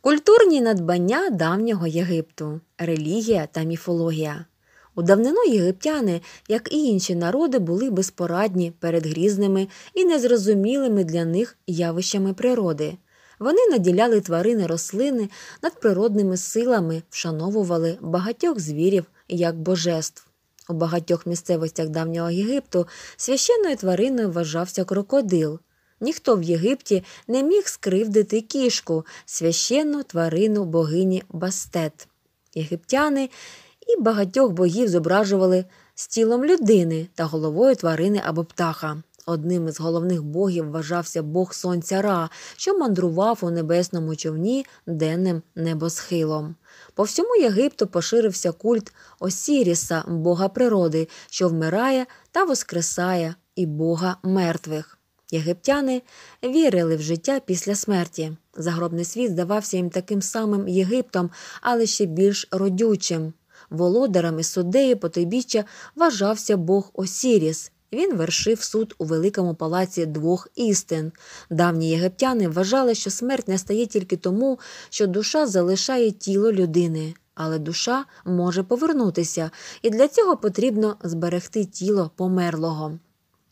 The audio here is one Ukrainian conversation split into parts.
Культурні надбання давнього Єгипту, релігія та міфологія. У давнину єгиптяни, як і інші народи, були безпорадні перед грізними і незрозумілими для них явищами природи. Вони наділяли тварини рослини над природними силами, вшановували багатьох звірів як божеств. У багатьох місцевостях давнього Єгипту священною твариною вважався крокодил. Ніхто в Єгипті не міг скривдити кішку, священну тварину богині Бастет. Єгиптяни і багатьох богів зображували з тілом людини та головою тварини або птаха. Одним із головних богів вважався бог сонця Ра, що мандрував у небесному човні денним небосхилом. По всьому Єгипту поширився культ Осіріса, бога природи, що вмирає та воскресає, і бога мертвих. Єгиптяни вірили в життя після смерті. Загробний світ здавався їм таким самим Єгиптом, але ще більш родючим. Володарем і суддеї потойбіччя вважався Бог Осіріс. Він вершив суд у великому палаці двох істин. Давні єгиптяни вважали, що смерть не стає тільки тому, що душа залишає тіло людини, але душа може повернутися, і для цього потрібно зберегти тіло померлого.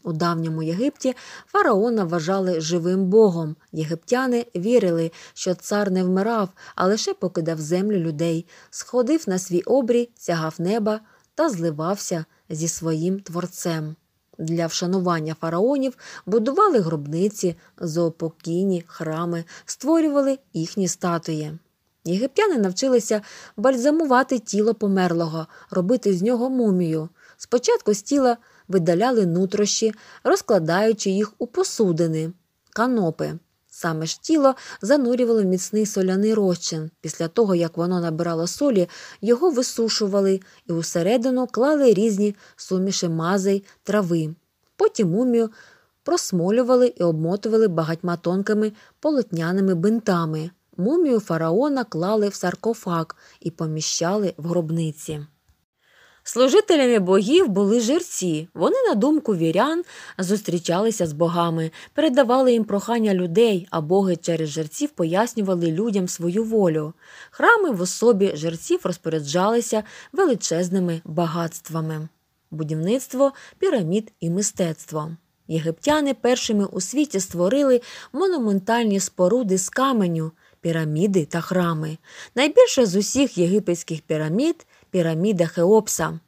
У давньому Єгипті фараона вважали живим богом. Єгиптяни вірили, що цар не вмирав, а лише покидав землю людей, сходив на свій обрій, сягав неба та зливався зі своїм творцем. Для вшанування фараонів будували гробниці, зоопокійні храми, створювали їхні статуї. Єгиптяни навчилися бальзамувати тіло померлого, робити з нього мумію. Спочатку з тіла видаляли нутрощі, розкладаючи їх у посудини, канопи. Саме ж тіло занурювали в міцний соляний розчин. Після того, як воно набирало солі, його висушували і усередину клали різні суміші мазей, трави. Потім мумію просмолювали і обмотували багатьма тонкими полотняними бинтами. Мумію фараона клали в саркофаг і поміщали в гробниці. Служителями богів були жерці. Вони, на думку вірян, зустрічалися з богами, передавали їм прохання людей, а боги через жерців пояснювали людям свою волю. Храми в особі жерців розпоряджалися величезними багатствами, будівництво, пірамід і мистецтво. Єгиптяни першими у світі створили монументальні споруди з каменю. Піраміди та храми. Найбільше з усіх єгипетських пірамід піраміда Хеопса.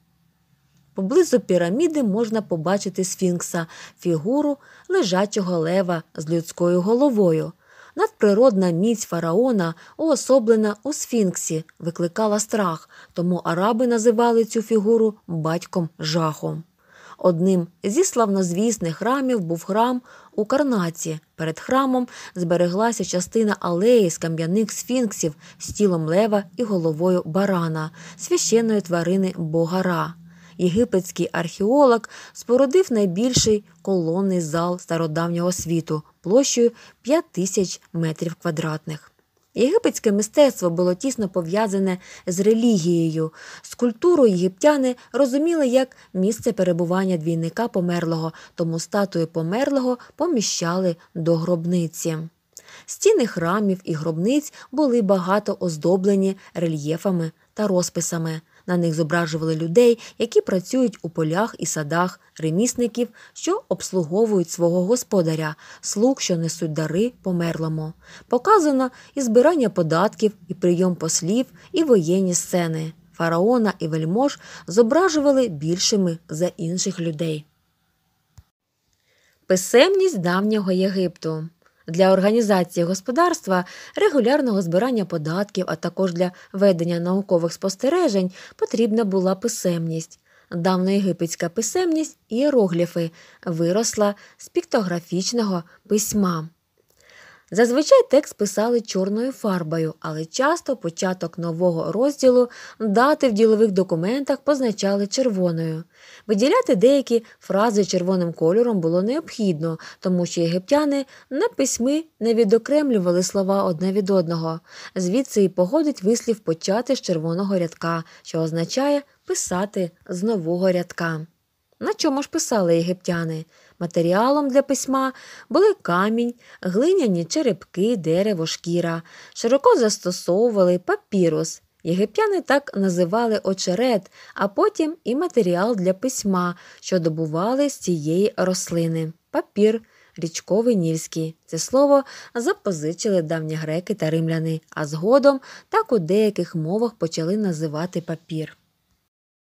Поблизу піраміди можна побачити сфінкса, фігуру лежачого лева з людською головою. Надприродна міць фараона, уособлена у сфінксі, викликала страх, тому араби називали цю фігуру батьком жахом. Одним зі славнозвісних храмів був храм у Карнаці. Перед храмом збереглася частина алеї з кам'яних сфінксів з тілом лева і головою барана, священної тварини Богара. Єгипетський археолог спорудив найбільший колонний зал стародавнього світу площею 5 тисяч метрів квадратних. Єгипетське мистецтво було тісно пов'язане з релігією. Скульптуру єгиптяни розуміли як місце перебування двійника померлого, тому статую померлого поміщали до гробниці. Стіни храмів і гробниць були багато оздоблені рельєфами та розписами. На них зображували людей, які працюють у полях і садах, ремісників, що обслуговують свого господаря, слуг, що несуть дари померлому. Показано і збирання податків, і прийом послів, і воєнні сцени. Фараона і вельмож зображували більшими за інших людей. Писемність давнього Єгипту для організації господарства, регулярного збирання податків, а також для ведення наукових спостережень потрібна була писемність. Давноєгипетська писемність іерогліфи виросла з піктографічного письма. Зазвичай текст писали чорною фарбою, але часто початок нового розділу дати в ділових документах позначали червоною. Виділяти деякі фрази червоним кольором було необхідно, тому що єгиптяни на письми не відокремлювали слова одне від одного. Звідси і походить вислів почати з червоного рядка, що означає писати з нового рядка на чому ж писали єгиптяни. Матеріалом для письма були камінь, глиняні черепки, дерево, шкіра, широко застосовували папірус. Єгиптяни так називали очерет, а потім і матеріал для письма, що добували з цієї рослини. Папір, річковий нільський. Це слово запозичили давні греки та римляни, а згодом так у деяких мовах почали називати папір.